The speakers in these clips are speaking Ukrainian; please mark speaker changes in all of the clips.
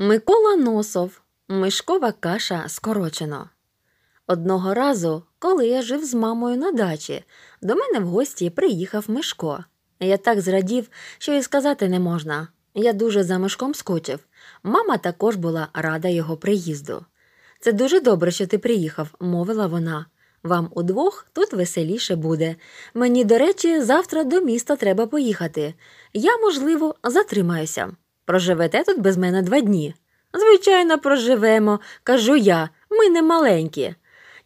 Speaker 1: Микола Носов, мишкова каша скорочено. Одного разу, коли я жив з мамою на дачі, до мене в гості приїхав Мишко. Я так зрадів, що і сказати не можна. Я дуже за Мишком скочив. Мама також була рада його приїзду. Це дуже добре, що ти приїхав, мовила вона. Вам удвох тут веселіше буде. Мені, до речі, завтра до міста треба поїхати. Я, можливо, затримаюся. Проживете тут без мене два дні. Звичайно, проживемо, кажу я, ми не маленькі.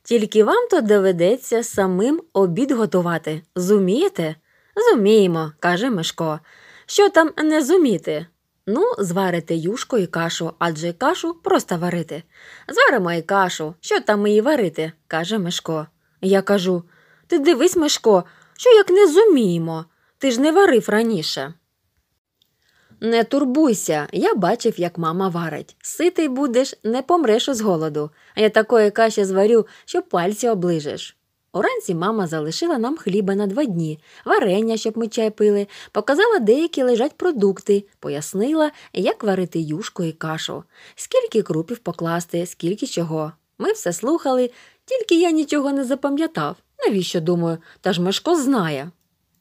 Speaker 1: Тільки вам то доведеться самим обід готувати. Зумієте? Зуміємо, каже Мишко. Що там не зуміти? Ну, зварите юшку і кашу, адже кашу просто варити. Зваримо і кашу, що там її варити, каже Мишко. Я кажу: Ти дивись, Мишко, що як не зуміємо? Ти ж не варив раніше. Не турбуйся, я бачив, як мама варить. Ситий будеш, не помреш з голоду, а я такої каші зварю, що пальці оближеш. Уранці мама залишила нам хліба на два дні, варення, щоб ми чай пили, показала, деякі лежать продукти, пояснила, як варити юшку і кашу, скільки крупів покласти, скільки чого. Ми все слухали, тільки я нічого не запам'ятав. Навіщо думаю, та ж Мешко знає.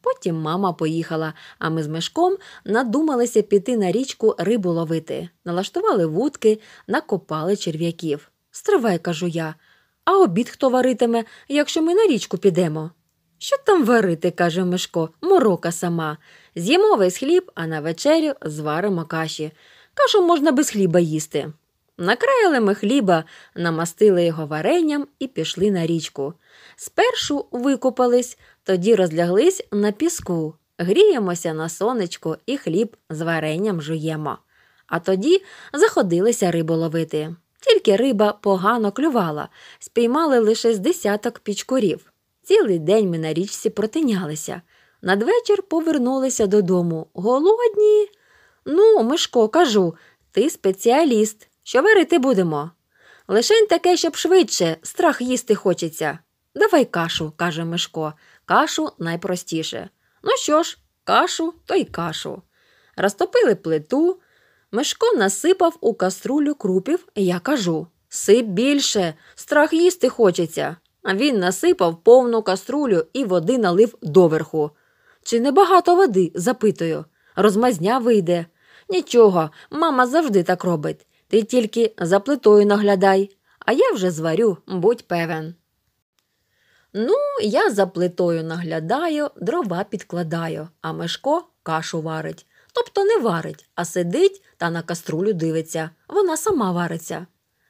Speaker 1: Потім мама поїхала, а ми з мешком надумалися піти на річку рибу ловити, налаштували вудки, накопали черв'яків. Стривай, кажу я, а обід хто варитиме, якщо ми на річку підемо. Що там варити, каже Мешко, морока сама. З'їмо весь хліб, а на вечерю зваримо каші. Кашу можна без хліба їсти. Накраїли ми хліба, намастили його варенням і пішли на річку. Спершу викупались, тоді розляглись на піску, гріємося на сонечку і хліб з варенням жуємо. А тоді заходилися рибу ловити. Тільки риба погано клювала, спіймали лише з десяток пічкурів. Цілий день ми на річці протинялися. Надвечір повернулися додому. Голодні. Ну, Мишко, кажу, ти спеціаліст. Що варити будемо? Лишень таке, щоб швидше, страх їсти хочеться. Давай кашу, каже Мишко. Кашу найпростіше. Ну що ж, кашу то й кашу. Розтопили плиту. Мишко насипав у каструлю крупів, я кажу Сип більше, страх їсти хочеться. А він насипав повну каструлю і води налив доверху. Чи не багато води? запитую. Розмазня вийде. Нічого, мама завжди так робить. Ти тільки за плитою наглядай, а я вже зварю, будь певен. Ну, я за плитою наглядаю, дрова підкладаю, а Мешко кашу варить. Тобто не варить, а сидить та на каструлю дивиться. Вона сама вариться.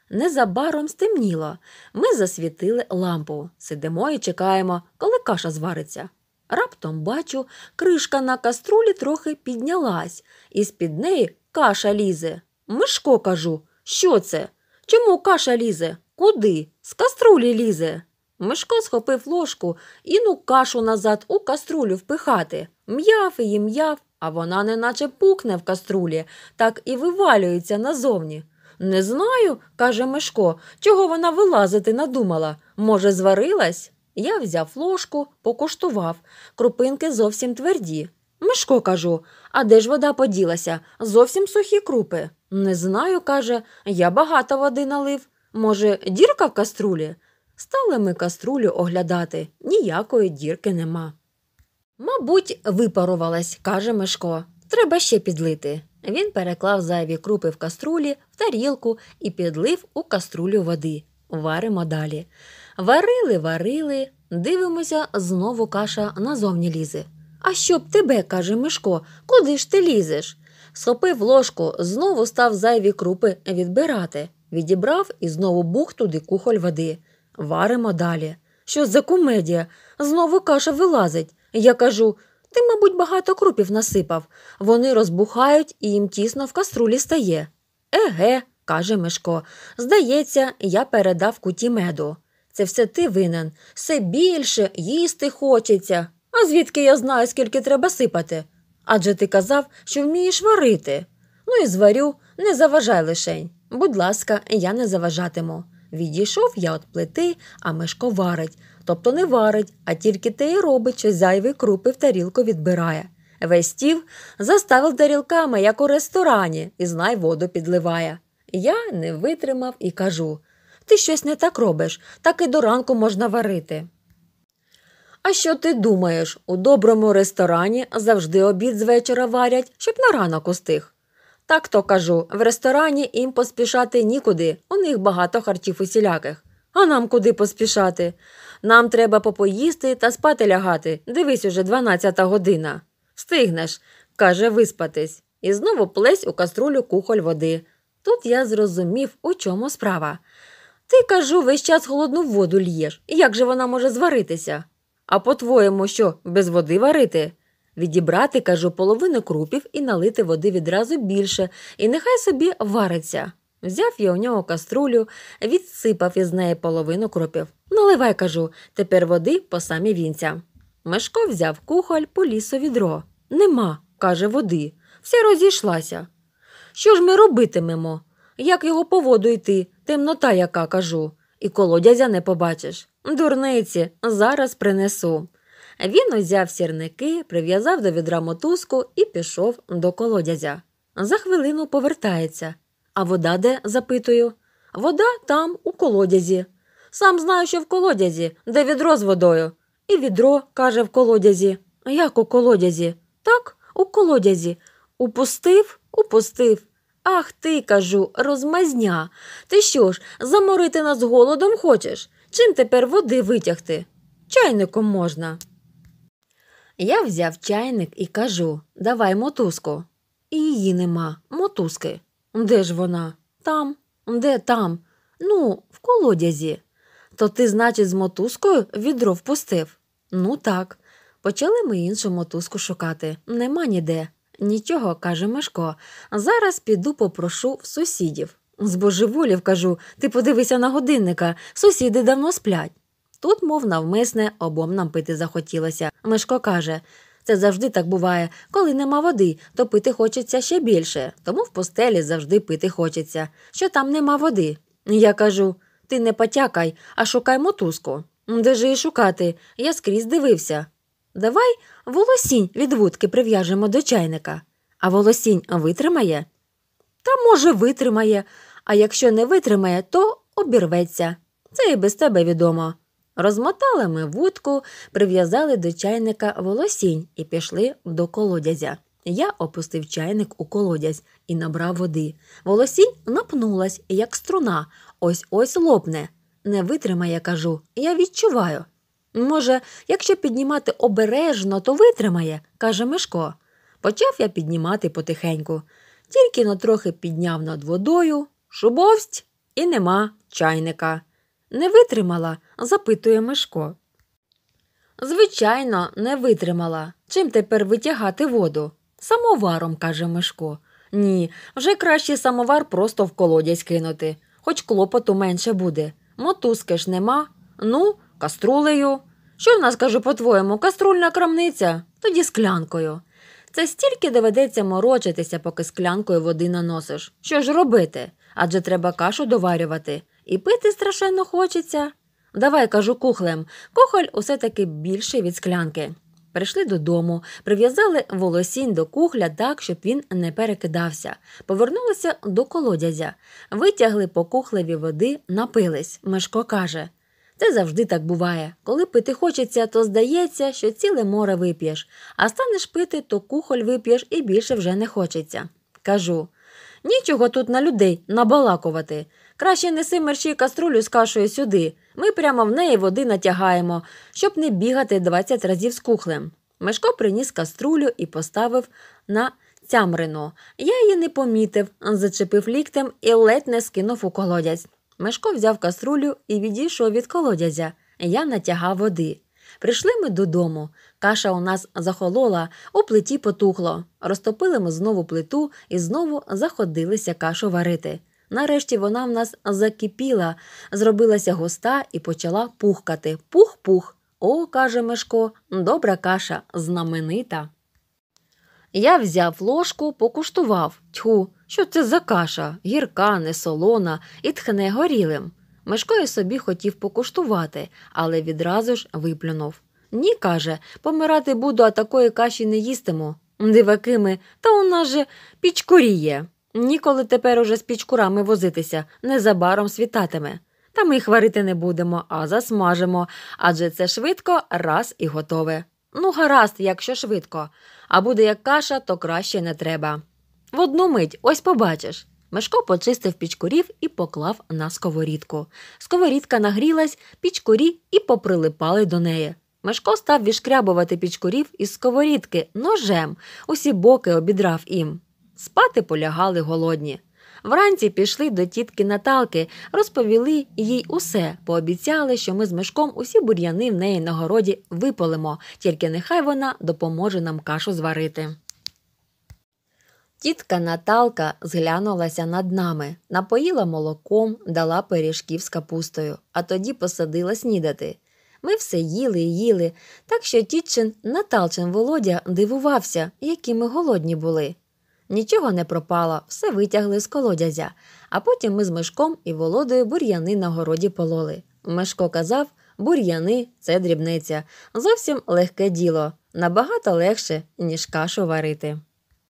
Speaker 1: Незабаром стемніло. Ми засвітили лампу, сидимо і чекаємо, коли каша звариться. Раптом, бачу, кришка на каструлі трохи піднялась, і з під неї каша лізе. Мишко кажу, що це? Чому каша лізе? Куди? З каструлі лізе. Мишко схопив ложку і ну кашу назад у каструлю впихати. М'яв її м'яв, а вона неначе пукне в каструлі, так і вивалюється назовні. Не знаю, каже Мишко, чого вона вилазити надумала. Може, зварилась? Я взяв ложку, покуштував. Крупинки зовсім тверді. Мишко кажу, а де ж вода поділася? Зовсім сухі крупи. Не знаю, каже, я багато води налив. Може, дірка в каструлі? Стали ми каструлю оглядати, ніякої дірки нема. Мабуть, випарувалась, каже Мешко. Треба ще підлити. Він переклав зайві крупи в каструлі, в тарілку і підлив у каструлю води. Варимо далі. Варили, варили, дивимося, знову каша назовні лізе. А щоб тебе, каже Мишко, куди ж ти лізеш? схопив ложку, знову став зайві крупи відбирати, відібрав і знову бух туди кухоль води. Варимо далі. Що за комедія? Знову каша вилазить. Я кажу ти, мабуть, багато крупів насипав. Вони розбухають і їм тісно в каструлі стає. Еге, каже Мишко. Здається, я передав куті меду. Це все ти винен. Все більше їсти хочеться. А звідки я знаю, скільки треба сипати? Адже ти казав, що вмієш варити. Ну і зварю, не заважай лишень. Будь ласка, я не заважатиму. Відійшов я від плити, а Мишко варить, тобто не варить, а тільки те й робить, що зайві крупи в тарілку відбирає. Весь стів заставив тарілками, як у ресторані, і знай воду підливає. Я не витримав і кажу ти щось не так робиш, так і до ранку можна варити. А що ти думаєш? У доброму ресторані завжди обід з вечора варять, щоб на ранок устиг. Так то кажу, в ресторані їм поспішати нікуди, у них багато харчів усіляких. А нам куди поспішати? Нам треба попоїсти та спати лягати. Дивись, уже 12 година. Встигнеш, каже, виспатись, і знову плесь у каструлю кухоль води. Тут я зрозумів, у чому справа. Ти кажу, весь час холодну воду л'єш. Як же вона може зваритися? А по-твоєму, що без води варити? Відібрати, кажу, половину крупів і налити води відразу більше, і нехай собі вариться. Взяв я у нього каструлю, відсипав із неї половину кропів. Наливай, кажу, тепер води по самі вінця. Мешко взяв кухоль поліз у відро. Нема, каже, води. Вся розійшлася. Що ж ми робитимемо? Як його по воду йти, темнота яка, кажу, і колодязя не побачиш. Дурниці, зараз принесу. Він узяв сірники, прив'язав до відра мотузку і пішов до колодязя. За хвилину повертається. А вода де? запитую. Вода там, у колодязі. Сам знаю, що в колодязі, де відро з водою. І відро, каже, в колодязі. Як у колодязі? Так, у колодязі. Упустив, упустив. Ах ти, кажу, розмазня. Ти що ж, заморити нас голодом хочеш? Чим тепер води витягти? Чайником можна. Я взяв чайник і кажу давай мотузку. І її нема, мотузки. Де ж вона? Там, де там? Ну, в колодязі. То ти, значить, з мотузкою відро впустив? Ну так. Почали ми іншу мотузку шукати. Нема ніде. Нічого, каже Мишко. Зараз піду попрошу в сусідів. Збожеволів, кажу, ти подивися на годинника, сусіди давно сплять. Тут, мов навмисне, обом нам пити захотілося. Мишко каже це завжди так буває. Коли нема води, то пити хочеться ще більше, тому в постелі завжди пити хочеться, що там нема води. Я кажу ти не потякай, а шукай мотузку. Де ж її шукати? Я скрізь дивився. Давай волосінь від вудки прив'яжемо до чайника, а волосінь витримає? Та, може, витримає, а якщо не витримає, то обірветься. Це і без тебе відомо. Розмотали ми вудку, прив'язали до чайника волосінь і пішли до колодязя. Я опустив чайник у колодязь і набрав води. Волосінь напнулась, як струна, ось ось лопне. Не витримає, кажу, я відчуваю. Може, якщо піднімати обережно, то витримає, каже Мишко. Почав я піднімати потихеньку. Тільки но трохи підняв над водою, Шубовсть і нема чайника. Не витримала? запитує Мишко. Звичайно, не витримала. Чим тепер витягати воду? Самоваром, каже Мишко. Ні, вже краще самовар просто в колодязь кинути, хоч клопоту менше буде. Мотузки ж нема. Ну, каструлею. Що в нас, кажу, по-твоєму, каструльна крамниця, тоді склянкою. Це стільки доведеться морочитися, поки склянкою води наносиш. Що ж робити? адже треба кашу доварювати, і пити страшенно хочеться. Давай, кажу, кухлем, кухоль усе таки більший від склянки. Прийшли додому, прив'язали волосінь до кухля так, щоб він не перекидався, повернулися до колодязя, витягли по кухлеві води, напились. Мешко каже це завжди так буває. Коли пити хочеться, то здається, що ціле море вип'єш, а станеш пити, то кухоль вип'єш і більше вже не хочеться. Кажу Нічого тут на людей набалакувати. Краще неси мерщій каструлю з кашею сюди. Ми прямо в неї води натягаємо, щоб не бігати 20 разів з кухлем. Мешко приніс каструлю і поставив на цямрино. Я її не помітив, зачепив ліктем і ледь не скинув у колодязь. Мешко взяв каструлю і відійшов від колодязя. Я натягав води. Прийшли ми додому. Каша у нас захолола, у плиті потухло. Розтопили ми знову плиту і знову заходилися кашу варити. Нарешті вона в нас закипіла, зробилася густа і почала пухкати. Пух-пух. О, каже Мешко, добра каша, знаменита. Я взяв ложку, покуштував. Тьху, що це за каша, гірка, не солона і тхне горілим. Мишко і собі хотів покуштувати, але відразу ж виплюнув. Ні, каже, помирати буду, а такої каші не їстиму. Диваки ми, та у нас же пічкурі є. Ніколи тепер уже з пічкурами возитися, незабаром світатиме. Та ми хварити не будемо, а засмажимо, адже це швидко, раз і готове. Ну, гаразд, якщо швидко, а буде як каша, то краще не треба. В одну мить ось побачиш. Мешко почистив пічкурів і поклав на сковорідку. Сковорідка нагрілась, пічкурі і поприлипали до неї. Мешко став вішкрябувати пічкурів із сковорідки ножем, усі боки обідрав їм. Спати полягали голодні. Вранці пішли до тітки Наталки, розповіли їй усе, пообіцяли, що ми з мешком усі бур'яни в неї на городі випалимо, тільки нехай вона допоможе нам кашу зварити. Тітка Наталка зглянулася над нами, напоїла молоком, дала пиріжків з капустою, а тоді посадила снідати. Ми все їли і їли, так що тітчин Наталчин Володя дивувався, які ми голодні були. Нічого не пропало, все витягли з колодязя, а потім ми з Мишком і Володою бур'яни на городі пололи. Мишко казав, бур'яни це дрібниця, зовсім легке діло, набагато легше, ніж кашу варити.